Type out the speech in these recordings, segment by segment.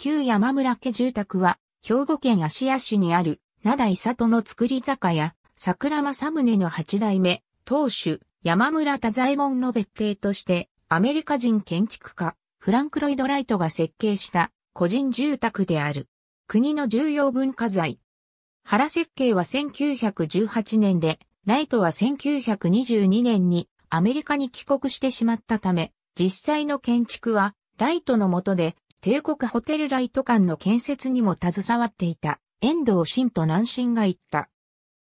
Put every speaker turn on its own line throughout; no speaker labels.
旧山村家住宅は、兵庫県芦屋市にある、灘伊里の造り酒屋、桜正宗の八代目、当主、山村多左衛門の別邸として、アメリカ人建築家、フランク・ロイド・ライトが設計した個人住宅である。国の重要文化財。原設計は1918年で、ライトは1922年にアメリカに帰国してしまったため、実際の建築はライトの下で帝国ホテルライト館の建設にも携わっていた遠藤新と南進が言った。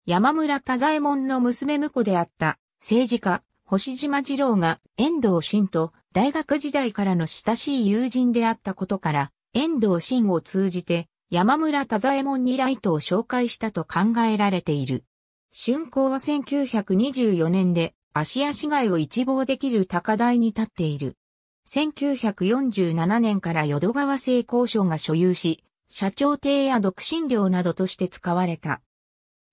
山村多左衛門の娘婿であった政治家星島二郎が遠藤新と大学時代からの親しい友人であったことから遠藤新を通じて山村多左衛門にライトを紹介したと考えられている。春光は1924年で芦屋市街を一望できる高台に立っている。1947年から淀川製鋼所が所有し、社長邸や独身寮などとして使われた。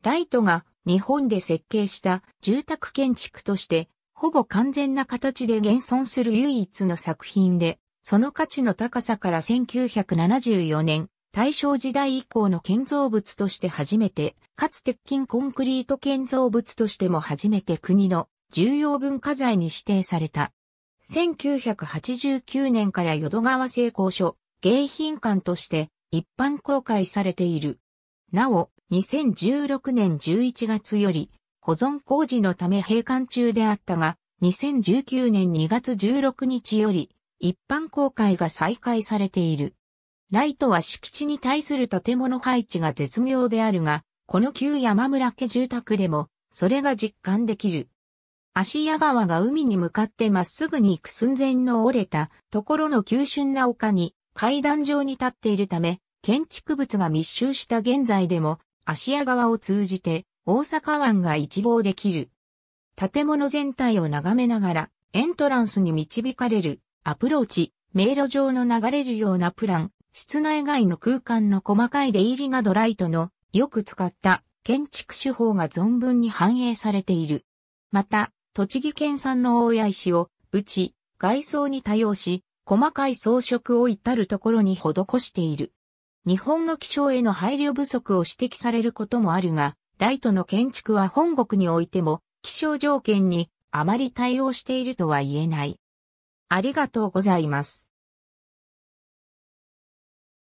ライトが日本で設計した住宅建築として、ほぼ完全な形で現存する唯一の作品で、その価値の高さから1974年、大正時代以降の建造物として初めて、かつ鉄筋コンクリート建造物としても初めて国の重要文化財に指定された。1989年から淀川製鋼所、迎賓館として一般公開されている。なお、2016年11月より、保存工事のため閉館中であったが、2019年2月16日より、一般公開が再開されている。ライトは敷地に対する建物配置が絶妙であるが、この旧山村家住宅でも、それが実感できる。芦屋川が海に向かってまっすぐに行く寸前の折れたところの急峻な丘に階段状に立っているため、建築物が密集した現在でも芦屋川を通じて大阪湾が一望できる。建物全体を眺めながらエントランスに導かれるアプローチ、迷路上の流れるようなプラン、室内外の空間の細かい出入りなどライトのよく使った建築手法が存分に反映されている。また、栃木県産の大谷石を、打ち、外装に多用し、細かい装飾を至るところに施している。日本の気象への配慮不足を指摘されることもあるが、ライトの建築は本国においても、気象条件にあまり対応しているとは言えない。ありがとうございます。